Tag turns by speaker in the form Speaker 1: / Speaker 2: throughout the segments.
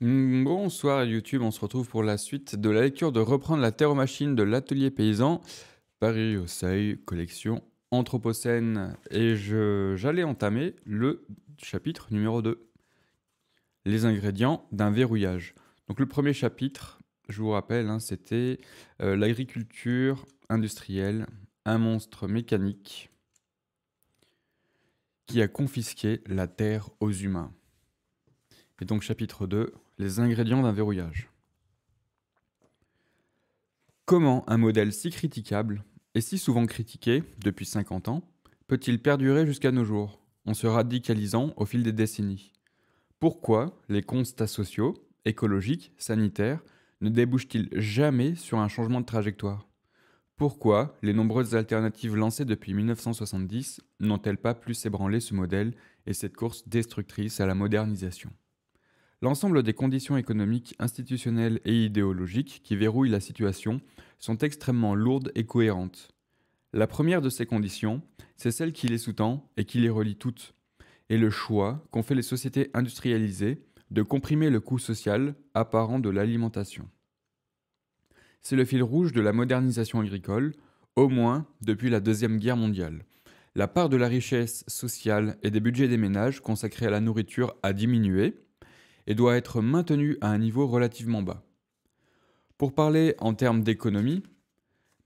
Speaker 1: Mm, bonsoir YouTube, on se retrouve pour la suite de la lecture de Reprendre la Terre aux Machines de l'Atelier Paysan, Paris au Seuil, collection Anthropocène. Et j'allais entamer le chapitre numéro 2, les ingrédients d'un verrouillage. Donc le premier chapitre, je vous rappelle, hein, c'était euh, l'agriculture industrielle, un monstre mécanique qui a confisqué la terre aux humains. Et donc chapitre 2, les ingrédients d'un verrouillage. Comment un modèle si critiquable et si souvent critiqué depuis 50 ans peut-il perdurer jusqu'à nos jours, en se radicalisant au fil des décennies Pourquoi les constats sociaux, écologiques, sanitaires ne débouchent-ils jamais sur un changement de trajectoire Pourquoi les nombreuses alternatives lancées depuis 1970 n'ont-elles pas plus ébranlé ce modèle et cette course destructrice à la modernisation L'ensemble des conditions économiques, institutionnelles et idéologiques qui verrouillent la situation sont extrêmement lourdes et cohérentes. La première de ces conditions, c'est celle qui les sous-tend et qui les relie toutes, et le choix qu'ont fait les sociétés industrialisées de comprimer le coût social apparent de l'alimentation. C'est le fil rouge de la modernisation agricole, au moins depuis la Deuxième Guerre mondiale. La part de la richesse sociale et des budgets des ménages consacrés à la nourriture a diminué, et doit être maintenu à un niveau relativement bas. Pour parler en termes d'économie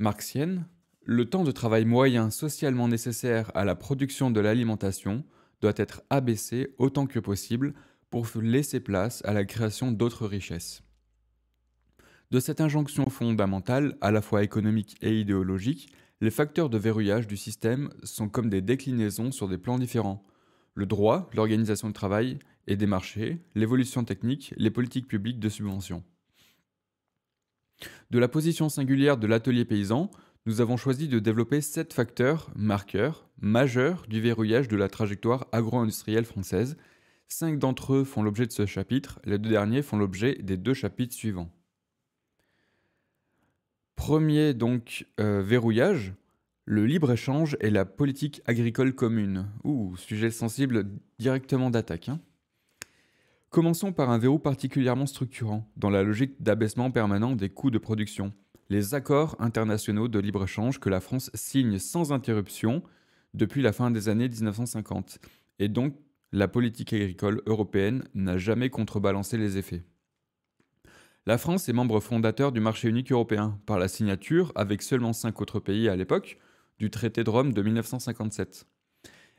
Speaker 1: marxienne, le temps de travail moyen socialement nécessaire à la production de l'alimentation doit être abaissé autant que possible pour laisser place à la création d'autres richesses. De cette injonction fondamentale, à la fois économique et idéologique, les facteurs de verrouillage du système sont comme des déclinaisons sur des plans différents. Le droit, l'organisation de travail, et des marchés, l'évolution technique, les politiques publiques de subvention. De la position singulière de l'atelier paysan, nous avons choisi de développer sept facteurs marqueurs majeurs du verrouillage de la trajectoire agro-industrielle française. Cinq d'entre eux font l'objet de ce chapitre, les deux derniers font l'objet des deux chapitres suivants. Premier donc euh, verrouillage, le libre-échange et la politique agricole commune. Ouh, sujet sensible directement d'attaque. Hein. Commençons par un verrou particulièrement structurant, dans la logique d'abaissement permanent des coûts de production, les accords internationaux de libre-échange que la France signe sans interruption depuis la fin des années 1950, et donc la politique agricole européenne n'a jamais contrebalancé les effets. La France est membre fondateur du marché unique européen par la signature, avec seulement cinq autres pays à l'époque, du traité de Rome de 1957.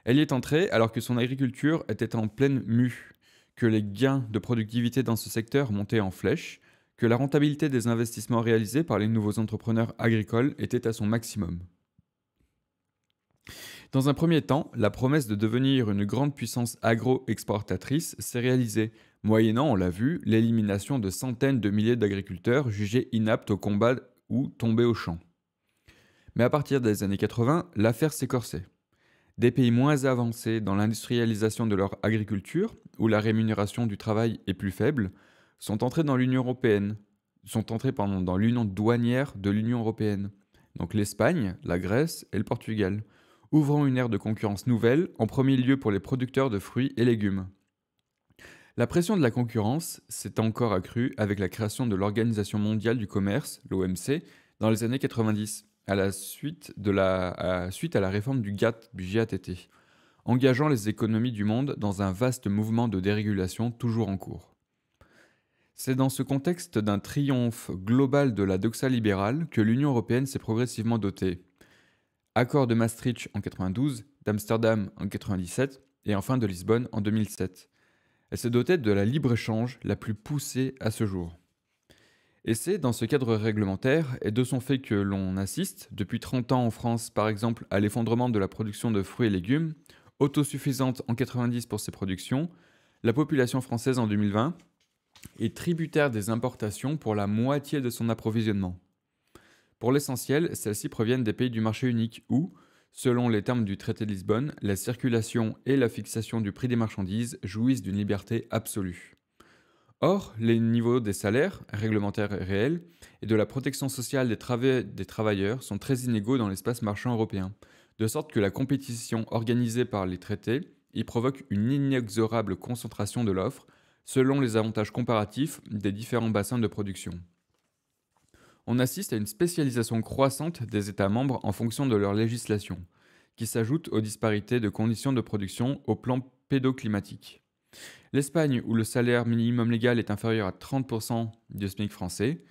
Speaker 1: Elle y est entrée alors que son agriculture était en pleine mue que les gains de productivité dans ce secteur montaient en flèche, que la rentabilité des investissements réalisés par les nouveaux entrepreneurs agricoles était à son maximum. Dans un premier temps, la promesse de devenir une grande puissance agro-exportatrice s'est réalisée, moyennant, on l'a vu, l'élimination de centaines de milliers d'agriculteurs jugés inaptes au combat ou tombés au champ. Mais à partir des années 80, l'affaire s'est des pays moins avancés dans l'industrialisation de leur agriculture, où la rémunération du travail est plus faible, sont entrés dans l'Union européenne, sont entrés dans l'union douanière de l'Union européenne, donc l'Espagne, la Grèce et le Portugal, ouvrant une ère de concurrence nouvelle, en premier lieu pour les producteurs de fruits et légumes. La pression de la concurrence s'est encore accrue avec la création de l'Organisation mondiale du commerce, l'OMC, dans les années 90 à la suite, de la, suite à la réforme du GATT, engageant les économies du monde dans un vaste mouvement de dérégulation toujours en cours. C'est dans ce contexte d'un triomphe global de la doxa libérale que l'Union européenne s'est progressivement dotée. Accord de Maastricht en 92, d'Amsterdam en 97 et enfin de Lisbonne en 2007. Elle s'est dotée de la libre-échange la plus poussée à ce jour. Et c'est dans ce cadre réglementaire et de son fait que l'on assiste, depuis 30 ans en France par exemple, à l'effondrement de la production de fruits et légumes, autosuffisante en 90 pour ses productions, la population française en 2020 est tributaire des importations pour la moitié de son approvisionnement. Pour l'essentiel, celles-ci proviennent des pays du marché unique où, selon les termes du traité de Lisbonne, la circulation et la fixation du prix des marchandises jouissent d'une liberté absolue. Or, les niveaux des salaires, réglementaires réels, et de la protection sociale des, travailleurs sont très inégaux dans l'espace marchand européen, de sorte que la compétition organisée par les traités y provoque une inexorable concentration de l'offre, selon les avantages comparatifs des différents bassins de production. On assiste à une spécialisation croissante des États membres en fonction de leur législation, qui s'ajoute aux disparités de conditions de production au plan pédoclimatique. L'Espagne, où le salaire minimum légal est inférieur à 30% du SMIC français,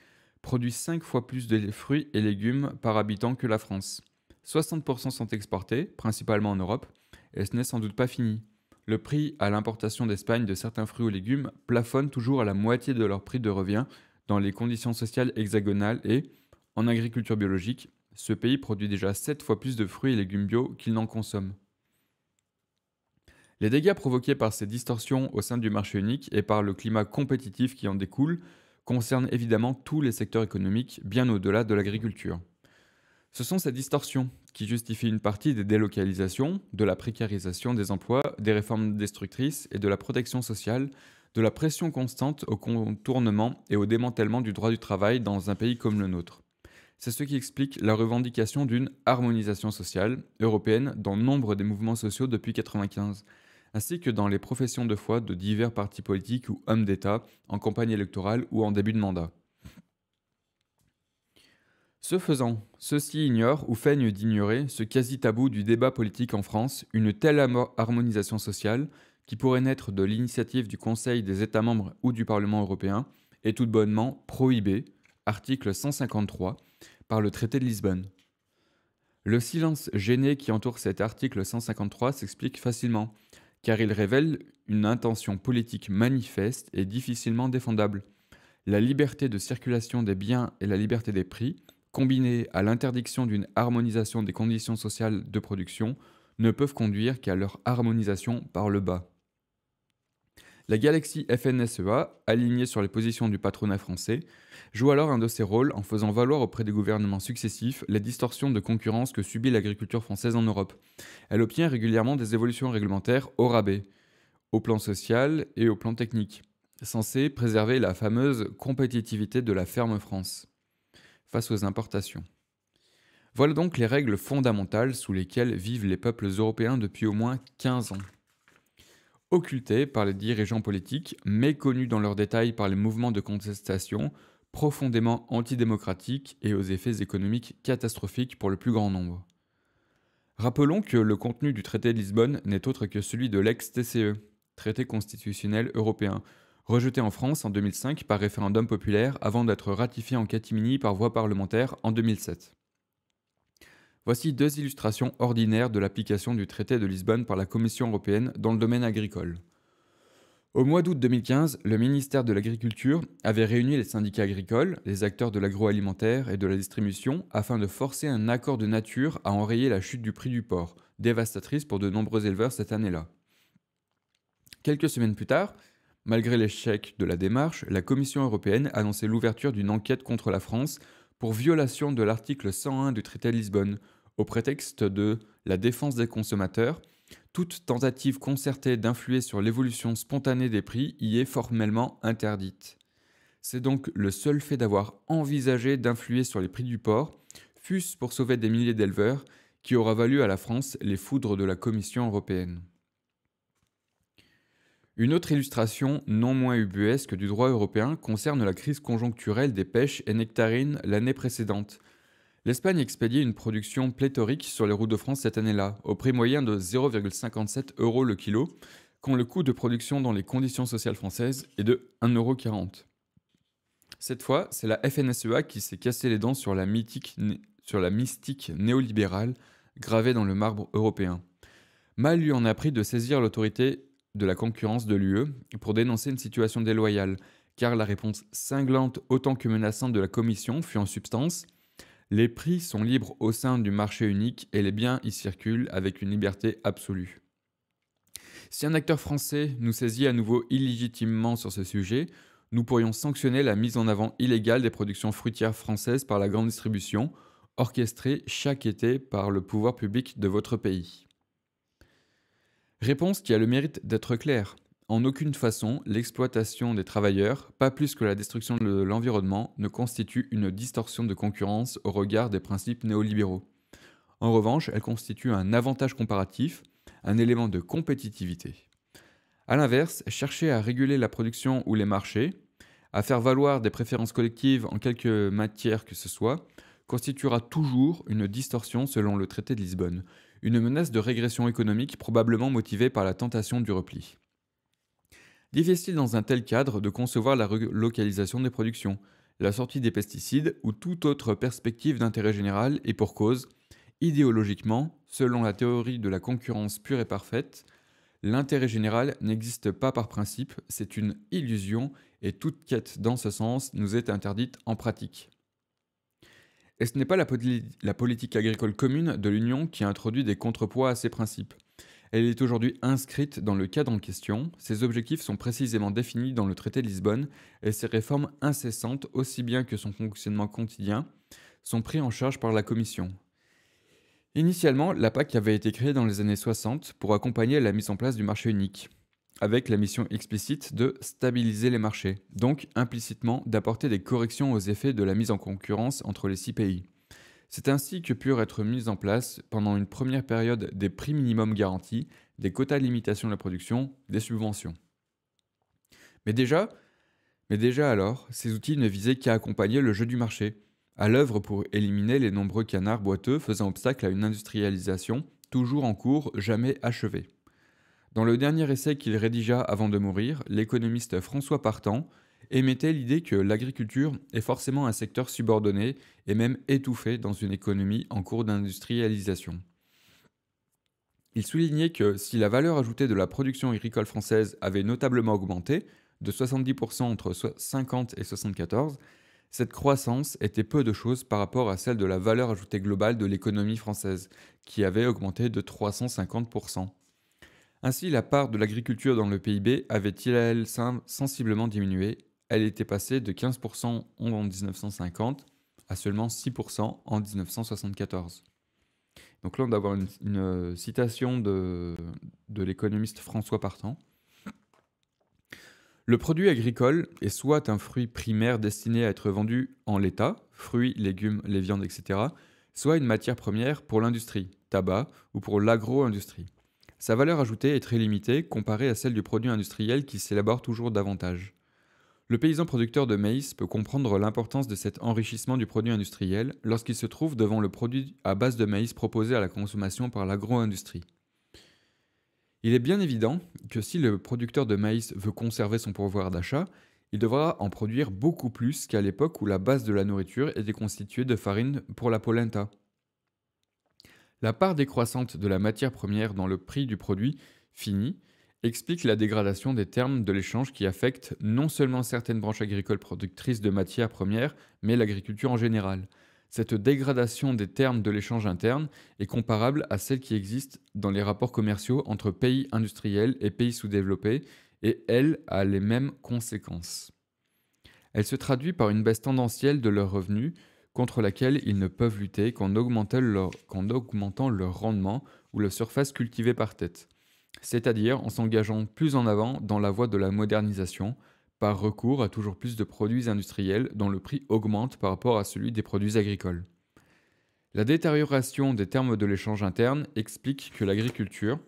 Speaker 1: produit 5 fois plus de fruits et légumes par habitant que la France. 60% sont exportés, principalement en Europe, et ce n'est sans doute pas fini. Le prix à l'importation d'Espagne de certains fruits ou légumes plafonne toujours à la moitié de leur prix de revient dans les conditions sociales hexagonales et, en agriculture biologique, ce pays produit déjà 7 fois plus de fruits et légumes bio qu'il n'en consomme. Les dégâts provoqués par ces distorsions au sein du marché unique et par le climat compétitif qui en découle concernent évidemment tous les secteurs économiques, bien au-delà de l'agriculture. Ce sont ces distorsions qui justifient une partie des délocalisations, de la précarisation des emplois, des réformes destructrices et de la protection sociale, de la pression constante au contournement et au démantèlement du droit du travail dans un pays comme le nôtre. C'est ce qui explique la revendication d'une harmonisation sociale européenne dans nombre des mouvements sociaux depuis 1995 ainsi que dans les professions de foi de divers partis politiques ou hommes d'État en campagne électorale ou en début de mandat. Ce faisant, ceux-ci ignorent ou feignent d'ignorer ce quasi-tabou du débat politique en France, une telle harmonisation sociale, qui pourrait naître de l'initiative du Conseil des États membres ou du Parlement européen, est tout bonnement prohibée, article 153, par le traité de Lisbonne. Le silence gêné qui entoure cet article 153 s'explique facilement car il révèle une intention politique manifeste et difficilement défendable. La liberté de circulation des biens et la liberté des prix, combinées à l'interdiction d'une harmonisation des conditions sociales de production, ne peuvent conduire qu'à leur harmonisation par le bas. La galaxie FNSEA, alignée sur les positions du patronat français, joue alors un de ses rôles en faisant valoir auprès des gouvernements successifs les distorsions de concurrence que subit l'agriculture française en Europe. Elle obtient régulièrement des évolutions réglementaires au rabais, au plan social et au plan technique, censées préserver la fameuse compétitivité de la ferme France face aux importations. Voilà donc les règles fondamentales sous lesquelles vivent les peuples européens depuis au moins 15 ans occultés par les dirigeants politiques, méconnus dans leurs détails par les mouvements de contestation, profondément antidémocratiques et aux effets économiques catastrophiques pour le plus grand nombre. Rappelons que le contenu du traité de Lisbonne n'est autre que celui de l'ex-TCE, traité constitutionnel européen, rejeté en France en 2005 par référendum populaire avant d'être ratifié en catimini par voie parlementaire en 2007. Voici deux illustrations ordinaires de l'application du traité de Lisbonne par la Commission européenne dans le domaine agricole. Au mois d'août 2015, le ministère de l'Agriculture avait réuni les syndicats agricoles, les acteurs de l'agroalimentaire et de la distribution afin de forcer un accord de nature à enrayer la chute du prix du porc, dévastatrice pour de nombreux éleveurs cette année-là. Quelques semaines plus tard, malgré l'échec de la démarche, la Commission européenne annonçait l'ouverture d'une enquête contre la France pour violation de l'article 101 du traité de Lisbonne, au prétexte de la défense des consommateurs, toute tentative concertée d'influer sur l'évolution spontanée des prix y est formellement interdite. C'est donc le seul fait d'avoir envisagé d'influer sur les prix du porc, fût-ce pour sauver des milliers d'éleveurs, qui aura valu à la France les foudres de la Commission européenne. Une autre illustration, non moins ubuesque, du droit européen concerne la crise conjoncturelle des pêches et nectarines l'année précédente. L'Espagne expédiait une production pléthorique sur les routes de France cette année-là, au prix moyen de 0,57 euros le kilo, quand le coût de production dans les conditions sociales françaises est de 1,40 euro. Cette fois, c'est la FNSEA qui s'est cassé les dents sur la, mythique, sur la mystique néolibérale gravée dans le marbre européen. Mal lui en a pris de saisir l'autorité de la concurrence de l'UE pour dénoncer une situation déloyale, car la réponse cinglante autant que menaçante de la Commission fut en substance les prix sont libres au sein du marché unique et les biens y circulent avec une liberté absolue. Si un acteur français nous saisit à nouveau illégitimement sur ce sujet, nous pourrions sanctionner la mise en avant illégale des productions fruitières françaises par la grande distribution, orchestrée chaque été par le pouvoir public de votre pays. Réponse qui a le mérite d'être claire. En aucune façon, l'exploitation des travailleurs, pas plus que la destruction de l'environnement, ne constitue une distorsion de concurrence au regard des principes néolibéraux. En revanche, elle constitue un avantage comparatif, un élément de compétitivité. A l'inverse, chercher à réguler la production ou les marchés, à faire valoir des préférences collectives en quelque matière que ce soit, constituera toujours une distorsion selon le traité de Lisbonne, une menace de régression économique probablement motivée par la tentation du repli. Difficile dans un tel cadre de concevoir la relocalisation des productions, la sortie des pesticides ou toute autre perspective d'intérêt général et pour cause, idéologiquement, selon la théorie de la concurrence pure et parfaite, l'intérêt général n'existe pas par principe, c'est une illusion et toute quête dans ce sens nous est interdite en pratique. Et ce n'est pas la, politique agricole commune de l'Union qui a introduit des contrepoids à ces principes. Elle est aujourd'hui inscrite dans le cadre en question, ses objectifs sont précisément définis dans le traité de Lisbonne, et ses réformes incessantes, aussi bien que son fonctionnement quotidien, sont pris en charge par la Commission. Initialement, la PAC avait été créée dans les années 60 pour accompagner la mise en place du marché unique avec la mission explicite de stabiliser les marchés, donc implicitement d'apporter des corrections aux effets de la mise en concurrence entre les six pays. C'est ainsi que purent être mises en place, pendant une première période, des prix minimums garantis, des quotas de limitation de la production, des subventions. Mais déjà, mais déjà alors, ces outils ne visaient qu'à accompagner le jeu du marché, à l'œuvre pour éliminer les nombreux canards boiteux faisant obstacle à une industrialisation toujours en cours, jamais achevée. Dans le dernier essai qu'il rédigea avant de mourir, l'économiste François Partant émettait l'idée que l'agriculture est forcément un secteur subordonné et même étouffé dans une économie en cours d'industrialisation. Il soulignait que si la valeur ajoutée de la production agricole française avait notablement augmenté, de 70% entre 50 et 74, cette croissance était peu de choses par rapport à celle de la valeur ajoutée globale de l'économie française, qui avait augmenté de 350%. Ainsi, la part de l'agriculture dans le PIB avait-il à elle sensiblement diminué. Elle était passée de 15% en 1950 à seulement 6% en 1974. Donc là, on doit une, une, euh, citation de, l'économiste François Partant. Le produit agricole est soit un fruit primaire destiné à être vendu en l'état, fruits, légumes, les viandes, etc., soit une matière première pour l'industrie, tabac ou pour l'agro-industrie sa valeur ajoutée est très limitée comparée à celle du produit industriel qui s'élabore toujours davantage. Le paysan producteur de maïs peut comprendre l'importance de cet enrichissement du produit industriel lorsqu'il se trouve devant le produit à base de maïs proposé à la consommation par l'agro-industrie. Il est bien évident que si le producteur de maïs veut conserver son pouvoir d'achat, il devra en produire beaucoup plus qu'à l'époque où la base de la nourriture était constituée de farine pour la polenta. La part décroissante de la matière première dans le prix du produit fini explique la dégradation des termes de l'échange qui affecte non seulement certaines branches agricoles productrices de matières premières, mais l'agriculture en général. Cette dégradation des termes de l'échange interne est comparable à celle qui existe dans les rapports commerciaux entre pays industriels et pays sous-développés, et elle a les mêmes conséquences. Elle se traduit par une baisse tendancielle de leurs revenus, contre laquelle ils ne peuvent lutter qu'en augmentant, leur, rendement ou la surface cultivée par tête, c'est-à-dire en s'engageant plus en avant dans la voie de la modernisation par recours à toujours plus de produits industriels dont le prix augmente par rapport à celui des produits agricoles. La détérioration des termes de l'échange interne explique que l'agriculture,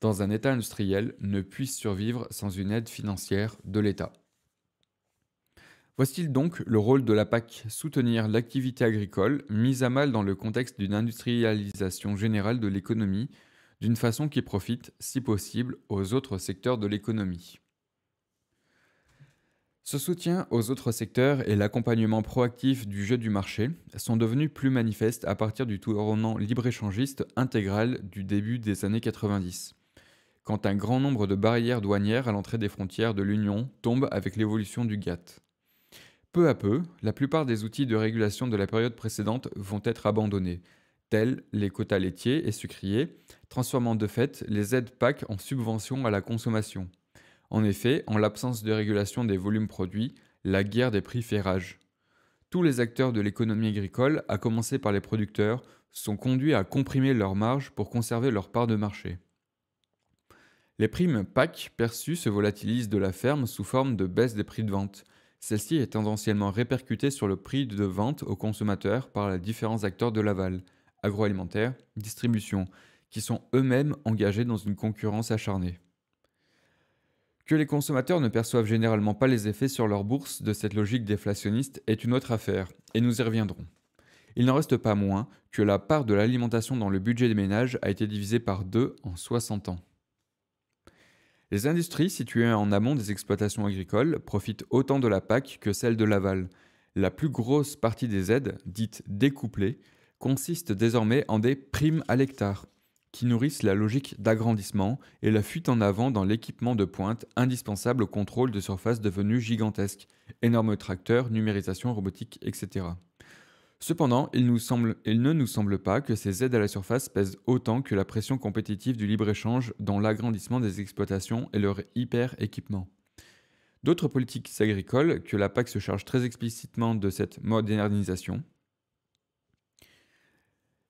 Speaker 1: dans un état industriel, ne puisse survivre sans une aide financière de l'État. Voici donc le rôle de la PAC, soutenir l'activité agricole, mise à mal dans le contexte d'une industrialisation générale de l'économie, d'une façon qui profite, si possible, aux autres secteurs de l'économie. Ce soutien aux autres secteurs et l'accompagnement proactif du jeu du marché sont devenus plus manifestes à partir du tournant libre-échangiste intégral du début des années 90 quand un grand nombre de barrières douanières à l'entrée des frontières de l'Union tombent avec l'évolution du GATT. Peu à peu, la plupart des outils de régulation de la période précédente vont être abandonnés, tels les quotas laitiers et sucriers, transformant de fait les aides PAC en subventions à la consommation. En effet, en l'absence de régulation des volumes produits, la guerre des prix fait rage. Tous les acteurs de l'économie agricole, à commencer par les producteurs, sont conduits à comprimer leurs marges pour conserver leur part de marché. Les primes PAC perçues se volatilisent de la ferme sous forme de baisse des prix de vente. Celle-ci est tendanciellement répercutée sur le prix de vente aux consommateurs par les différents acteurs de l'aval, agroalimentaire, distribution, qui sont eux-mêmes engagés dans une concurrence acharnée. Que les consommateurs ne perçoivent généralement pas les effets sur leur bourse de cette logique déflationniste est une autre affaire, et nous y reviendrons. Il n'en reste pas moins que la part de l'alimentation dans le budget des ménages a été divisée par deux en 60 ans. Les industries situées en amont des exploitations agricoles profitent autant de la PAC que celle de l'aval. La plus grosse partie des aides, dites découplées, consiste désormais en des primes à l'hectare, qui nourrissent la logique d'agrandissement et la fuite en avant dans l'équipement de pointe indispensable au contrôle de surfaces devenues gigantesques, énormes tracteurs, numérisation robotique, etc. Cependant, il, ne nous semble pas que ces aides à la surface pèsent autant que la pression compétitive du libre-échange dans l'agrandissement des exploitations et leur hyper-équipement. D'autres politiques agricoles que la PAC se charge très explicitement de cette modernisation.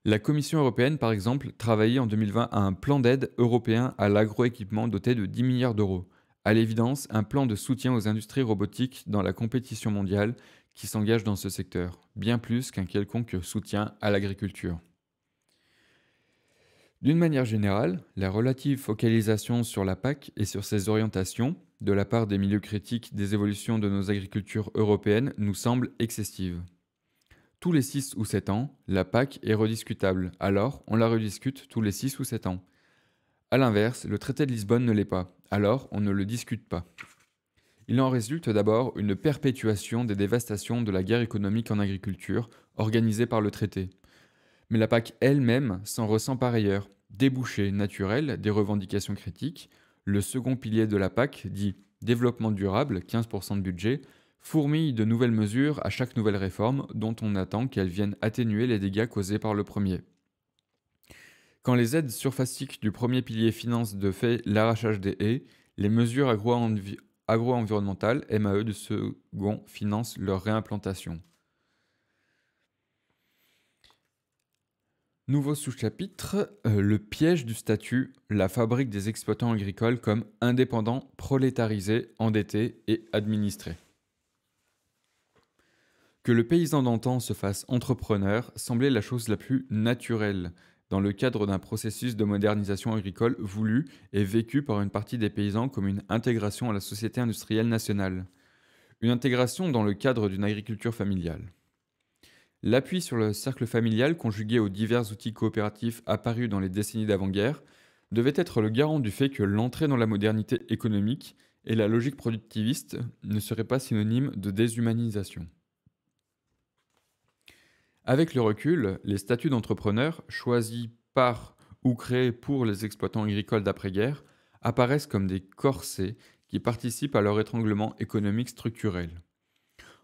Speaker 1: La Commission européenne, par exemple, travaillait en 2020 à un plan d'aide européen à l'agroéquipement doté de 10 milliards d'euros. À l'évidence, un plan de soutien aux industries robotiques dans la compétition mondiale qui s'engagent dans ce secteur, bien plus qu'un quelconque soutien à l'agriculture. D'une manière générale, la relative focalisation sur la PAC et sur ses orientations de la part des milieux critiques des évolutions de nos agricultures européennes nous semble excessive. Tous les 6 ou 7 ans, la PAC est rediscutable, alors on la rediscute tous les 6 ou 7 ans. A l'inverse, le traité de Lisbonne ne l'est pas, alors on ne le discute pas. Il en résulte d'abord une perpétuation des dévastations de la guerre économique en agriculture organisée par le traité. Mais la PAC elle-même s'en ressent par ailleurs, débouché naturel des revendications critiques, le second pilier de la PAC, dit développement durable, 15% de budget, fourmille de nouvelles mesures à chaque nouvelle réforme dont on attend qu'elles viennent atténuer les dégâts causés par le premier. Quand les aides surfaciques du premier pilier financent de fait l'arrachage des haies, les mesures agro-environnementales agro-environnemental, MAE de second, finance leur réimplantation. Nouveau sous-chapitre, euh, le piège du statut, la fabrique des exploitants agricoles comme indépendants, prolétarisés, endettés et administrés. Que le paysan d'antan se fasse entrepreneur semblait la chose la plus naturelle dans le cadre d'un processus de modernisation agricole voulu et vécu par une partie des paysans comme une intégration à la société industrielle nationale. Une intégration dans le cadre d'une agriculture familiale. L'appui sur le cercle familial conjugué aux divers outils coopératifs apparus dans les décennies d'avant-guerre devait être le garant du fait que l'entrée dans la modernité économique et la logique productiviste ne seraient pas synonymes de déshumanisation. Avec le recul, les statuts d'entrepreneurs, choisis par ou créés pour les exploitants agricoles d'après-guerre, apparaissent comme des corsets qui participent à leur étranglement économique structurel.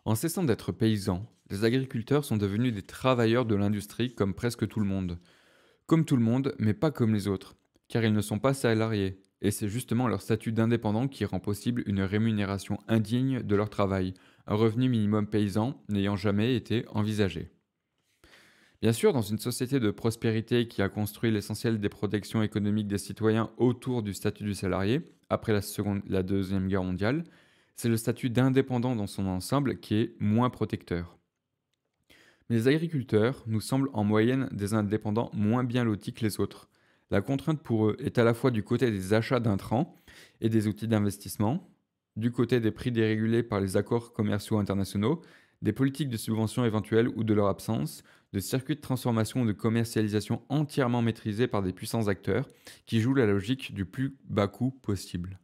Speaker 1: En cessant d'être paysans, les agriculteurs sont devenus des travailleurs de l'industrie comme presque tout le monde. Comme tout le monde, mais pas comme les autres, car ils ne sont pas salariés, et c'est justement leur statut d'indépendant qui rend possible une rémunération indigne de leur travail, un revenu minimum paysan n'ayant jamais été envisagé. Bien sûr, dans une société de prospérité qui a construit l'essentiel des protections économiques des citoyens autour du statut du salarié, après la, seconde, la Deuxième Guerre mondiale, c'est le statut d'indépendant dans son ensemble qui est moins protecteur. Mais les agriculteurs nous semblent en moyenne des indépendants moins bien lotis que les autres. La contrainte pour eux est à la fois du côté des achats d'intrants et des outils d'investissement, du côté des prix dérégulés par les accords commerciaux internationaux des politiques de subvention éventuelles ou de leur absence, de circuits de transformation ou de commercialisation entièrement maîtrisés par des puissants acteurs qui jouent la logique du plus bas coût possible.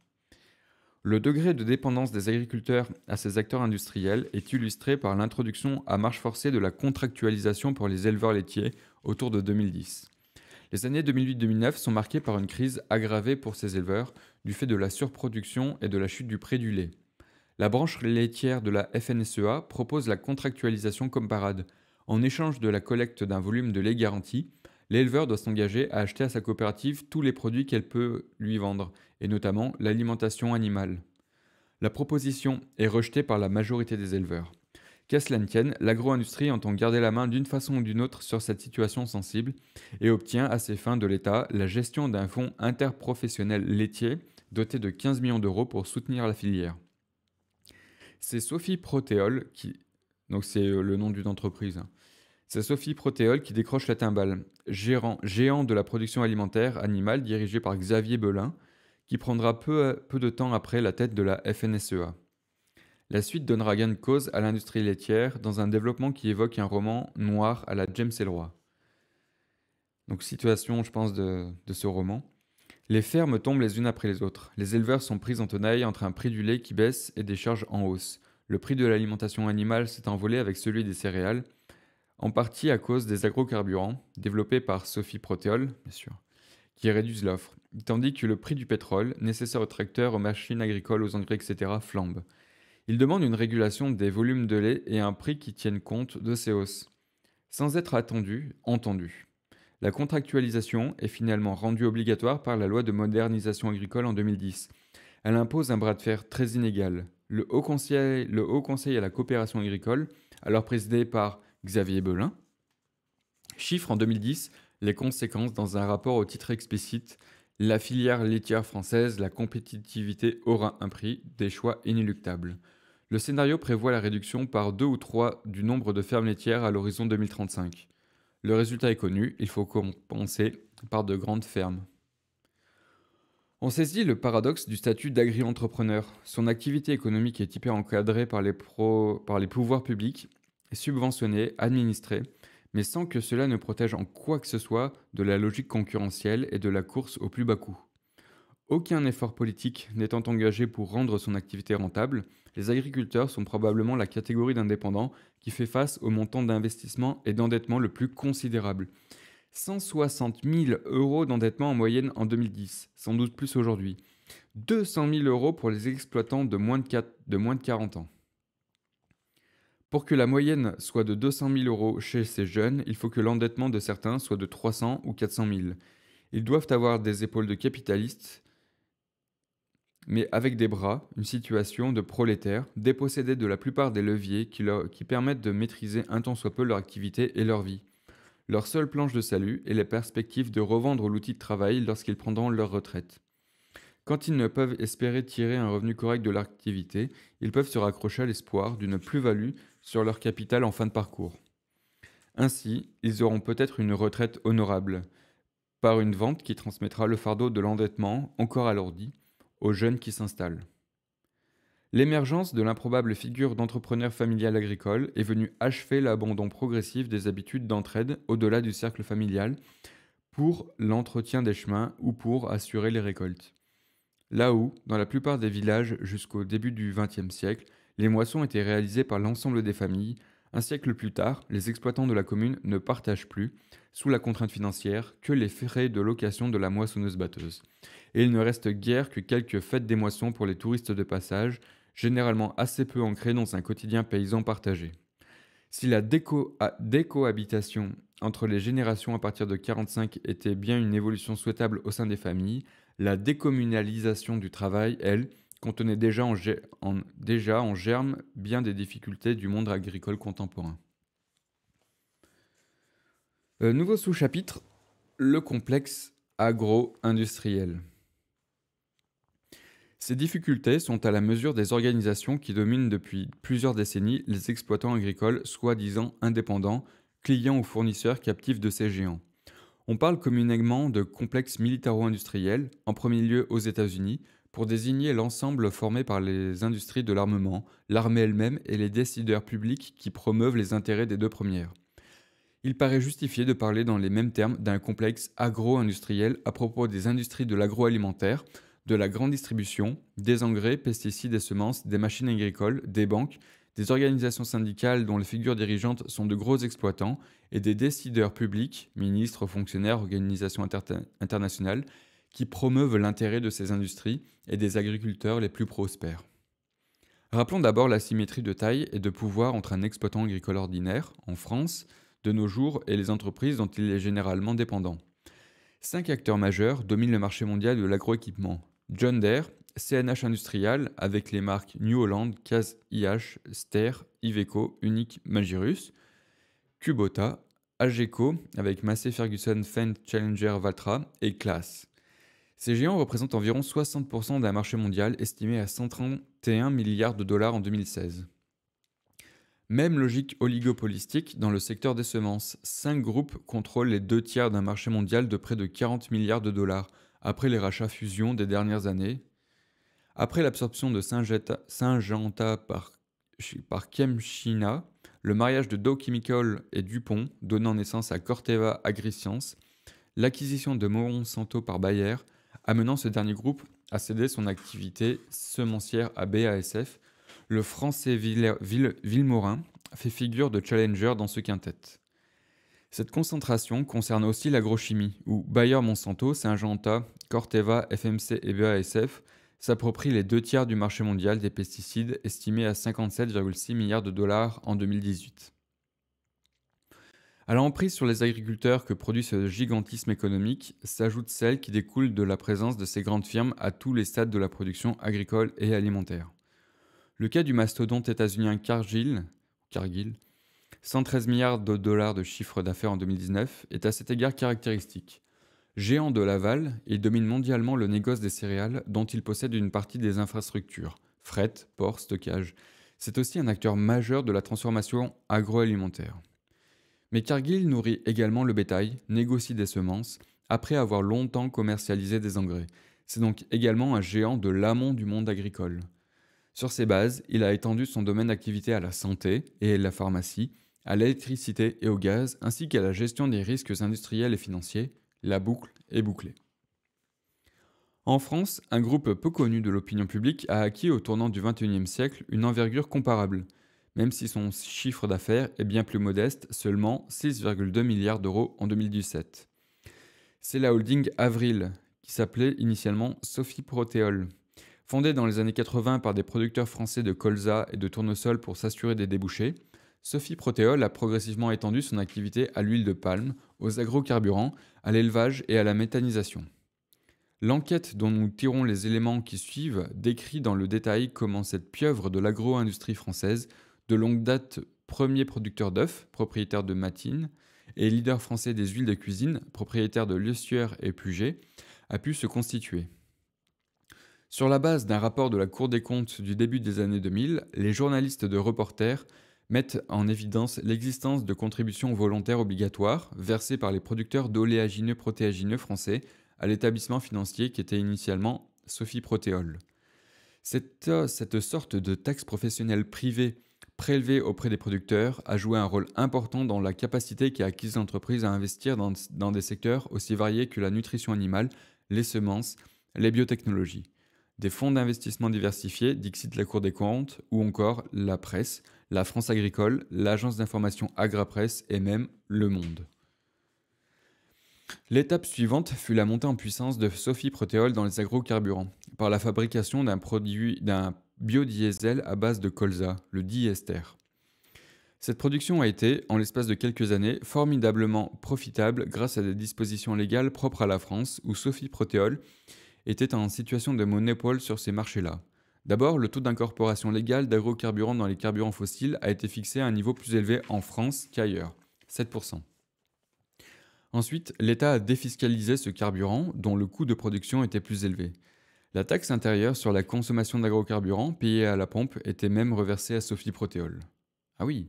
Speaker 1: Le degré de dépendance des agriculteurs à ces acteurs industriels est illustré par l'introduction à marche forcée de la contractualisation pour les éleveurs laitiers autour de 2010. Les années 2008-2009 sont marquées par une crise aggravée pour ces éleveurs du fait de la surproduction et de la chute du prix du lait. La branche laitière de la FNSEA propose la contractualisation comme parade. En échange de la collecte d'un volume de lait garanti, l'éleveur doit s'engager à acheter à sa coopérative tous les produits qu'elle peut lui vendre, et notamment l'alimentation animale. La proposition est rejetée par la majorité des éleveurs. Qu'à cela ne tienne, l'agro-industrie entend garder la main d'une façon ou d'une autre sur cette situation sensible et obtient à ses fins de l'État la gestion d'un fonds interprofessionnel laitier doté de 15 millions d'euros pour soutenir la filière. C'est Sophie Protéol qui. Donc, c'est euh, le nom d'une entreprise. C'est Sophie Protéol qui décroche la timbale, gérant, géant de la production alimentaire animale dirigée par Xavier Belin, qui prendra peu, peu de temps après la tête de la FNSEA. La suite donnera gain de cause à l'industrie laitière dans un développement qui évoque un roman noir à la James Ellroy. Donc situation, je pense, de ce roman. Les fermes tombent les unes après les autres. Les éleveurs sont pris en tenaille entre un prix du lait qui baisse et des charges en hausse. Le prix de l'alimentation animale s'est envolé avec celui des céréales, en partie à cause des agrocarburants, développés par Sophie Protéole, bien sûr, qui réduisent l'offre, tandis que le prix du pétrole, nécessaire aux tracteurs, aux machines agricoles, aux engrais, etc., flambe. Il demande une régulation des volumes de lait et un prix qui tienne compte de ces hausses, sans être attendu, entendu. La contractualisation est finalement rendue obligatoire par la loi de modernisation agricole en 2010. Elle impose un bras de fer très inégal. Le Haut Conseil, le Haut Conseil à la coopération agricole, alors présidé par Xavier Belin, chiffre en 2010 les conséquences dans un rapport au titre explicite La filière laitière française, la compétitivité aura un prix, des choix inéluctables. Le scénario prévoit la réduction par deux ou trois du nombre de fermes laitières à l'horizon 2035. Le résultat est connu, il faut compenser par de grandes fermes. On saisit le paradoxe du statut d'agri-entrepreneur. Son activité économique est hyper encadrée par les, par les pouvoirs publics, subventionnée, administrée, mais sans que cela ne protège en quoi que ce soit de la logique concurrentielle et de la course au plus bas coût. Aucun effort politique n'étant engagé pour rendre son activité rentable, les agriculteurs sont probablement la catégorie d'indépendants qui fait face au montant d'investissement et d'endettement le plus considérable. 160 000 euros d'endettement en moyenne en 2010, sans doute plus aujourd'hui. 200 000 euros pour les exploitants de moins de, 40 ans. Pour que la moyenne soit de 200 000 euros chez ces jeunes, il faut que l'endettement de certains soit de 300 ou 400 000. Ils doivent avoir des épaules de capitalistes mais avec des bras, une situation de prolétaires dépossédés de la plupart des leviers qui, leur, permettent de maîtriser un tant soit peu leur activité et leur vie. Leur seule planche de salut est les perspectives de revendre l'outil de travail lorsqu'ils prendront leur retraite. Quand ils ne peuvent espérer tirer un revenu correct de leur activité, ils peuvent se raccrocher à l'espoir d'une plus-value sur leur capital en fin de parcours. Ainsi, ils auront peut-être une retraite honorable, par une vente qui transmettra le fardeau de l'endettement, encore alourdi, aux jeunes qui s'installent. L'émergence de l'improbable figure d'entrepreneur familial agricole est venue achever l'abandon progressif des habitudes d'entraide au-delà du cercle familial pour l'entretien des chemins ou pour assurer les récoltes. Là où, dans la plupart des villages jusqu'au début du XXe siècle, les moissons étaient réalisées par l'ensemble des familles, un siècle plus tard, les exploitants de la commune ne partagent plus, sous la contrainte financière, que les frais de location de la moissonneuse-batteuse. Et il ne reste guère que quelques fêtes des moissons pour les touristes de passage, généralement assez peu ancrées dans un quotidien paysan partagé. Si la déco ah, décohabitation entre les générations à partir de 45 était bien une évolution souhaitable au sein des familles, la décommunalisation du travail, elle, contenait déjà en, déjà en germe bien des difficultés du monde agricole contemporain. Euh, nouveau sous-chapitre, le complexe agro-industriel. Ces difficultés sont à la mesure des organisations qui dominent depuis plusieurs décennies les exploitants agricoles soi-disant indépendants, clients ou fournisseurs captifs de ces géants. On parle communément de complexe militaro-industriel, en premier lieu aux États-Unis, pour désigner l'ensemble formé par les industries de l'armement, l'armée elle-même et les décideurs publics qui promeuvent les intérêts des deux premières. Il paraît justifié de parler dans les mêmes termes d'un complexe agro-industriel à propos des industries de l'agroalimentaire, de la grande distribution, des engrais, pesticides et semences, des machines agricoles, des banques, des organisations syndicales dont les figures dirigeantes sont de gros exploitants et des décideurs publics, ministres, fonctionnaires, organisations internationales, qui promeuvent l'intérêt de ces industries et des agriculteurs les plus prospères. Rappelons d'abord la symétrie de taille et de pouvoir entre un exploitant agricole ordinaire, en France, de nos jours, et les entreprises dont il est généralement dépendant. Cinq acteurs majeurs dominent le marché mondial de l'agroéquipement. John Deere, CNH Industrial, avec les marques New Holland, Case IH, Ster, Iveco, Unique, Magirus, Kubota, Ageco, avec Massey Ferguson Fendt Challenger Valtra, et Class. Ces géants représentent environ 60% d'un marché mondial estimé à 131 milliards de dollars en 2016. Même logique oligopolistique dans le secteur des semences. Cinq groupes contrôlent les deux tiers d'un marché mondial de près de 40 milliards de dollars après les rachats-fusions des dernières années. Après l'absorption de Syngenta par, par ChemChina, le mariage de Dow Chemical et Dupont donnant naissance à Corteva AgriScience, l'acquisition de Santo par Bayer, amenant ce dernier groupe à céder son activité semencière à BASF. Le français Villemorin fait figure de challenger dans ce quintet. Cette concentration concerne aussi l'agrochimie, où Bayer Monsanto, Syngenta, Corteva, FMC et BASF s'approprient les deux tiers du marché mondial des pesticides estimés à 57,6 milliards de dollars en 2018. À l'emprise sur les agriculteurs que produit ce gigantisme économique s'ajoute celle qui découle de la présence de ces grandes firmes à tous les stades de la production agricole et alimentaire. Le cas du mastodonte états Cargill, Cargill, 113 milliards de dollars de chiffre d'affaires en 2019, est à cet égard caractéristique. Géant de l'aval, il domine mondialement le négoce des céréales dont il possède une partie des infrastructures, fret, port, stockage. C'est aussi un acteur majeur de la transformation agroalimentaire. Mais Cargill nourrit également le bétail, négocie des semences, après avoir longtemps commercialisé des engrais. C'est donc également un géant de l'amont du monde agricole. Sur ces bases, il a étendu son domaine d'activité à la santé et à la pharmacie, à l'électricité et au gaz, ainsi qu'à la gestion des risques industriels et financiers. La boucle est bouclée. En France, un groupe peu connu de l'opinion publique a acquis au tournant du XXIe siècle une envergure comparable – même si son chiffre d'affaires est bien plus modeste, seulement 6,2 milliards d'euros en 2017. C'est la holding Avril, qui s'appelait initialement Sophie Protéol. Fondée dans les années 80 par des producteurs français de colza et de tournesol pour s'assurer des débouchés, Sophie Protéol a progressivement étendu son activité à l'huile de palme, aux agrocarburants, à l'élevage et à la méthanisation. L'enquête dont nous tirons les éléments qui suivent décrit dans le détail comment cette pieuvre de l'agro-industrie française de longue date premier producteur d'œufs, propriétaire de Matine, et leader français des huiles de cuisine, propriétaire de Lesueur et Puget, a pu se constituer. Sur la base d'un rapport de la Cour des comptes du début des années 2000, les journalistes de reporters mettent en évidence l'existence de contributions volontaires obligatoires versées par les producteurs d'oléagineux protéagineux français à l'établissement financier qui était initialement Sophie Protéol. Cette, euh, cette sorte de taxe professionnelle privée Prélevé auprès des producteurs a joué un rôle important dans la capacité qu'a acquise l'entreprise à investir dans, des secteurs aussi variés que la nutrition animale, les semences, les biotechnologies. Des fonds d'investissement diversifiés dixit la Cour des comptes ou encore la presse, la France agricole, l'agence d'information Agrapresse et même Le Monde. L'étape suivante fut la montée en puissance de Sophie Protéol dans les agrocarburants, par la fabrication d'un produit, d'un biodiesel à base de colza, le diester. Cette production a été, en l'espace de quelques années, formidablement profitable grâce à des dispositions légales propres à la France, où Sophie Protéol était en situation de monopole sur ces marchés-là. D'abord, le taux d'incorporation légale d'agrocarburants dans les carburants fossiles a été fixé à un niveau plus élevé en France qu'ailleurs, 7%. Ensuite, l'État a défiscalisé ce carburant dont le coût de production était plus élevé. La taxe intérieure sur la consommation d'agrocarburants payée à la pompe était même reversée à Sophie Protéol. Ah oui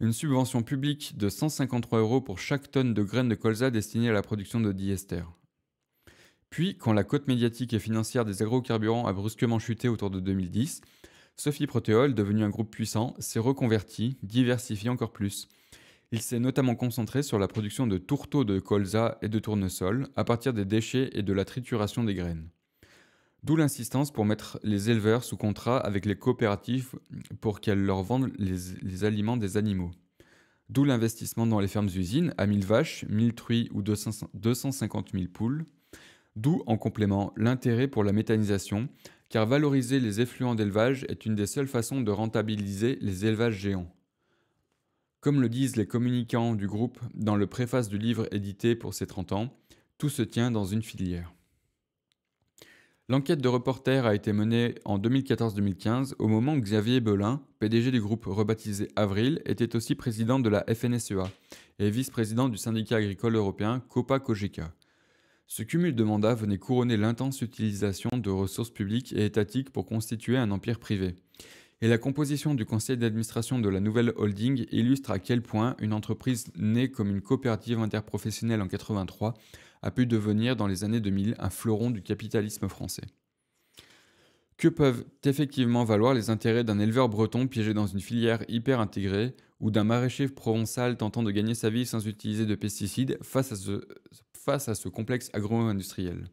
Speaker 1: Une subvention publique de 153 euros pour chaque tonne de graines de colza destinée à la production de diester. Puis, quand la cote médiatique et financière des agrocarburants a brusquement chuté autour de 2010, Sophie Protéol, devenu un groupe puissant, s'est reconverti, diversifié encore plus. Il s'est notamment concentré sur la production de tourteaux de colza et de tournesol à partir des déchets et de la trituration des graines. D'où l'insistance pour mettre les éleveurs sous contrat avec les coopératives pour qu'elles leur vendent les, aliments des animaux. D'où l'investissement dans les fermes-usines à 1000 vaches, 1000 truies ou 250 000 poules. D'où, en complément, l'intérêt pour la méthanisation, car valoriser les effluents d'élevage est une des seules façons de rentabiliser les élevages géants. Comme le disent les communicants du groupe dans le préface du livre édité pour ses 30 ans, tout se tient dans une filière. L'enquête de reporter a été menée en 2014-2015 au moment où Xavier Belin, PDG du groupe rebaptisé Avril, était aussi président de la FNSEA et vice-président du syndicat agricole européen Copa Cogeca. Ce cumul de mandats venait couronner l'intense utilisation de ressources publiques et étatiques pour constituer un empire privé. Et la composition du conseil d'administration de la nouvelle holding illustre à quel point une entreprise née comme une coopérative interprofessionnelle en 83 a pu devenir dans les années 2000 un fleuron du capitalisme français. Que peuvent effectivement valoir les intérêts d'un éleveur breton piégé dans une filière hyper intégrée ou d'un maraîcher provençal tentant de gagner sa vie sans utiliser de pesticides face à ce, complexe agro-industriel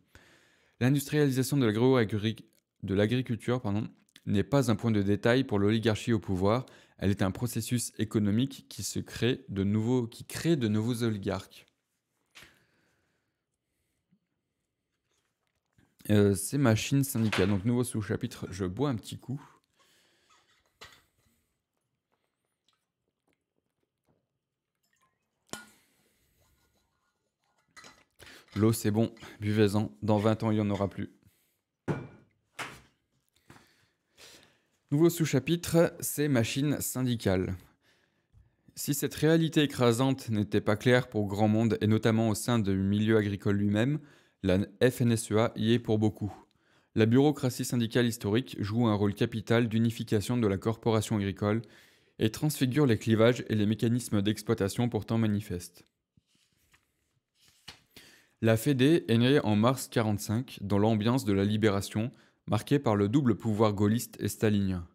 Speaker 1: L'industrialisation de l'agriculture n'est pas un point de détail pour l'oligarchie au pouvoir, elle est un processus économique qui se crée de qui crée de nouveaux oligarques. Euh, c'est machine syndicale. Donc, nouveau sous-chapitre, je bois un petit coup. L'eau, c'est bon, buvez-en. Dans 20 ans, il n'y en aura plus. Nouveau sous-chapitre, c'est machine syndicale. Si cette réalité écrasante n'était pas claire pour grand monde, et notamment au sein du milieu agricole lui-même, la FNSEA y est pour beaucoup. La bureaucratie syndicale historique joue un rôle capital d'unification de la corporation agricole et transfigure les clivages et les mécanismes d'exploitation pourtant manifestes. La Fédé est née en mars 1945 dans l'ambiance de la libération, marquée par le double pouvoir gaulliste et stalinien.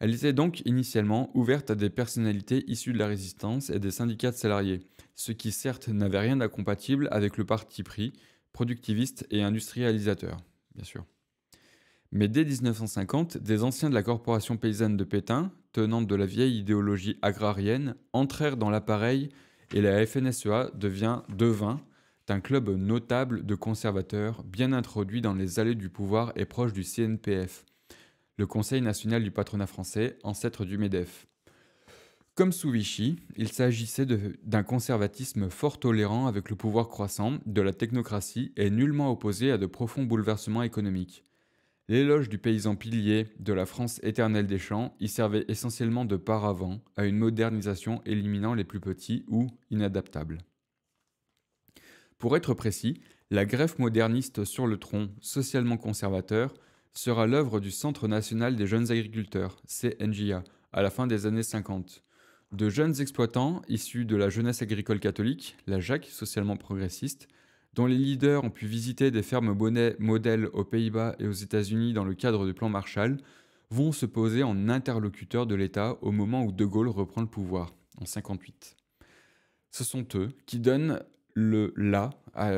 Speaker 1: Elle était donc initialement ouverte à des personnalités issues de la résistance et des syndicats de salariés, ce qui certes n'avait rien d'incompatible avec le parti pris, productiviste et industrialisateur, bien sûr. Mais dès 1950, des anciens de la corporation paysanne de Pétain, tenante de la vieille idéologie agrarienne, entrèrent dans l'appareil et la FNSEA devient devint un club notable de conservateurs bien introduit dans les allées du pouvoir et proche du CNPF, le Conseil national du patronat français, ancêtre du MEDEF. Comme sous Vichy, il s'agissait d'un conservatisme fort tolérant avec le pouvoir croissant de la technocratie et nullement opposé à de profonds bouleversements économiques. L'éloge du paysan pilier, de la France éternelle des champs, y servait essentiellement de paravent à une modernisation éliminant les plus petits ou inadaptables. Pour être précis, la greffe moderniste sur le tronc, socialement conservateur, sera l'œuvre du Centre national des jeunes agriculteurs, CNJA, à la fin des années 50 de jeunes exploitants issus de la jeunesse agricole catholique, la JAC socialement progressiste, dont les leaders ont pu visiter des fermes bonnets modèles aux Pays-Bas et aux États-Unis dans le cadre du plan Marshall, vont se poser en interlocuteurs de l'État au moment où De Gaulle reprend le pouvoir, en 58. Ce sont eux qui donnent le là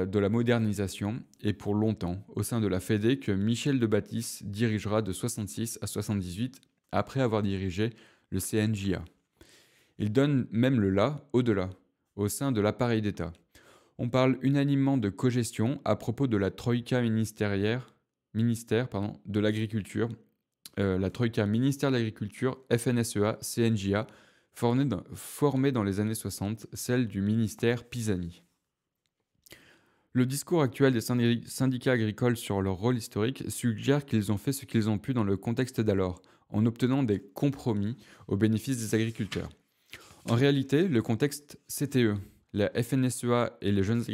Speaker 1: de la modernisation et pour longtemps au sein de la Fédé que Michel de Baptiste dirigera de 66 à 78 après avoir dirigé le CNJA. Il donne même le là au-delà, au sein de l'appareil d'État. On parle unanimement de cogestion à propos de la troïka ministère pardon, de l'agriculture, euh, la troïka ministère de l'agriculture, FNSEA, CNJA, formée dans les années 60, celle du ministère Pisani. Le discours actuel des syndicats agricoles sur leur rôle historique suggère qu'ils ont fait ce qu'ils ont pu dans le contexte d'alors, en obtenant des compromis au bénéfice des agriculteurs. En réalité, le contexte CTE, la FNSEA et les jeunes,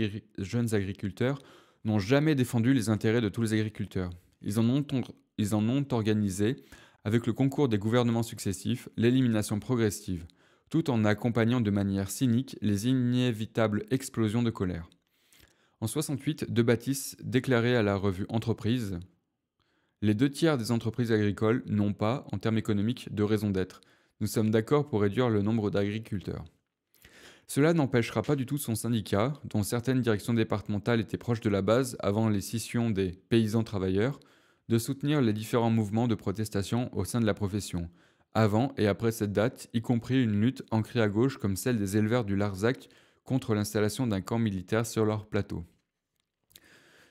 Speaker 1: agriculteurs n'ont jamais défendu les intérêts de tous les agriculteurs. Ils en ont, organisé, avec le concours des gouvernements successifs, l'élimination progressive, tout en accompagnant de manière cynique les inévitables explosions de colère. En 68, De Baptiste déclarait à la revue Entreprise Les deux tiers des entreprises agricoles n'ont pas, en termes économiques, de raison d'être. Nous sommes d'accord pour réduire le nombre d'agriculteurs. Cela n'empêchera pas du tout son syndicat, dont certaines directions départementales étaient proches de la base avant les scissions des paysans travailleurs, de soutenir les différents mouvements de protestation au sein de la profession, avant et après cette date, y compris une lutte ancrée à gauche comme celle des éleveurs du Larzac contre l'installation d'un camp militaire sur leur plateau.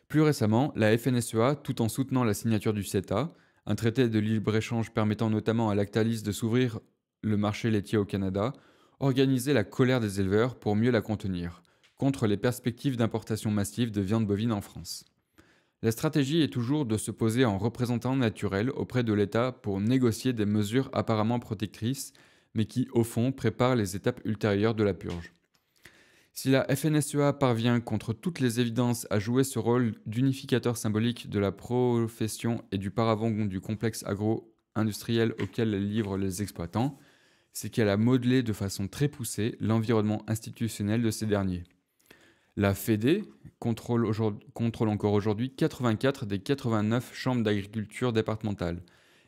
Speaker 1: Plus récemment, la FNSEA, tout en soutenant la signature du CETA, un traité de libre-échange permettant notamment à Lactalis de s'ouvrir le marché laitier au Canada, organiser la colère des éleveurs pour mieux la contenir, contre les perspectives d'importation massive de viande bovine en France. La stratégie est toujours de se poser en représentant naturel auprès de l'État pour négocier des mesures apparemment protectrices, mais qui, au fond, préparent les étapes ultérieures de la purge. Si la FNSEA parvient, contre toutes les évidences, à jouer ce rôle d'unificateur symbolique de la profession et du paravent du complexe agro-industriel auquel elle livre les exploitants, c'est qu'elle a modelé de façon très poussée l'environnement institutionnel de ces derniers. La FEDE contrôle, encore aujourd'hui 84 des 89 chambres d'agriculture départementales.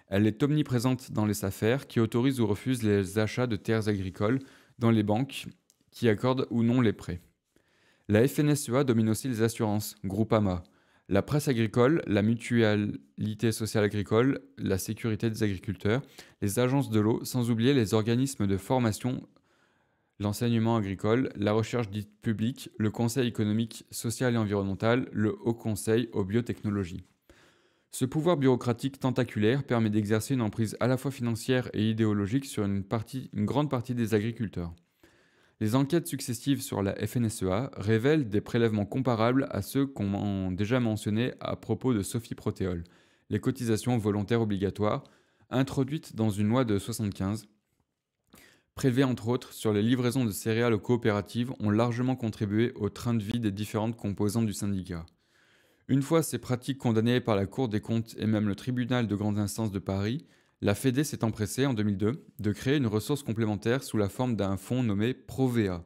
Speaker 1: Elle est omniprésente dans les affaires qui autorisent ou refusent les achats de terres agricoles dans les banques qui accordent ou non les prêts. La FNSEA domine aussi les assurances, Groupama, la presse agricole, la mutualité sociale agricole, la sécurité des agriculteurs, les agences de l'eau, sans oublier les organismes de formation, l'enseignement agricole, la recherche dite publique, le Conseil économique, social et environnemental, le Haut Conseil aux biotechnologies. Ce pouvoir bureaucratique tentaculaire permet d'exercer une emprise à la fois financière et idéologique sur une, grande partie des agriculteurs. Les enquêtes successives sur la FNSEA révèlent des prélèvements comparables à ceux qu'on a déjà mentionnés à propos de Sophie Protéol, les cotisations volontaires obligatoires, introduites dans une loi de 1975. Prélevées entre autres sur les livraisons de céréales aux coopératives ont largement contribué au train de vie des différentes composantes du syndicat. Une fois ces pratiques condamnées par la Cour des comptes et même le tribunal de grande instance de Paris, la Fédé s'est empressée en 2002 de créer une ressource complémentaire sous la forme d'un fonds nommé Provea,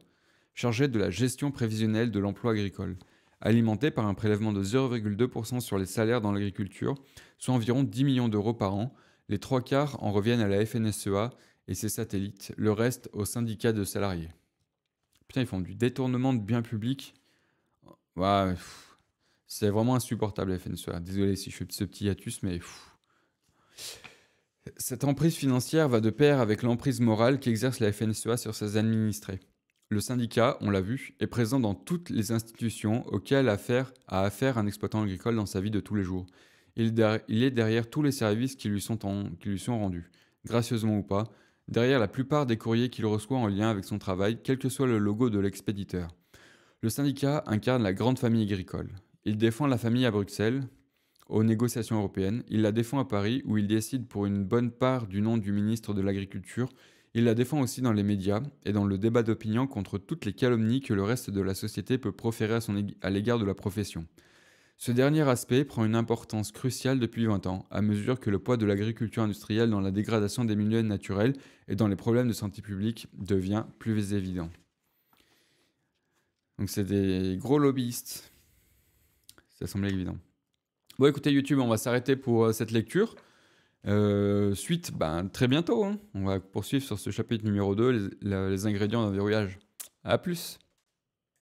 Speaker 1: chargé de la gestion prévisionnelle de l'emploi agricole, alimenté par un prélèvement de 0,2% sur les salaires dans l'agriculture, soit environ 10 millions d'euros par an. Les trois quarts en reviennent à la FNSEA et ses satellites, le reste au syndicat de salariés. Putain, ils font du détournement de biens publics. c'est vraiment insupportable la FNSEA. Désolé si je fais ce petit hiatus, mais... Cette emprise financière va de pair avec l'emprise morale qu'exerce la FNSEA sur ses administrés. Le syndicat, on l'a vu, est présent dans toutes les institutions auxquelles a affaire, a affaire un exploitant agricole dans sa vie de tous les jours. Il, est derrière tous les services qui lui sont, qui lui sont rendus, gracieusement ou pas, derrière la plupart des courriers qu'il reçoit en lien avec son travail, quel que soit le logo de l'expéditeur. Le syndicat incarne la grande famille agricole. Il défend la famille à Bruxelles, aux négociations européennes. Il la défend à Paris, où il décide pour une bonne part du nom du ministre de l'Agriculture. Il la défend aussi dans les médias et dans le débat d'opinion contre toutes les calomnies que le reste de la société peut proférer à, l'égard de la profession. Ce dernier aspect prend une importance cruciale depuis 20 ans, à mesure que le poids de l'agriculture industrielle dans la dégradation des milieux naturels et dans les problèmes de santé publique devient plus évident. Donc c'est des gros lobbyistes. Ça semblait évident. Bon, écoutez, YouTube, on va s'arrêter pour euh, cette lecture. Euh, suite, ben, très bientôt. Hein. On va poursuivre sur ce chapitre numéro 2, les, les ingrédients d'un verrouillage. À plus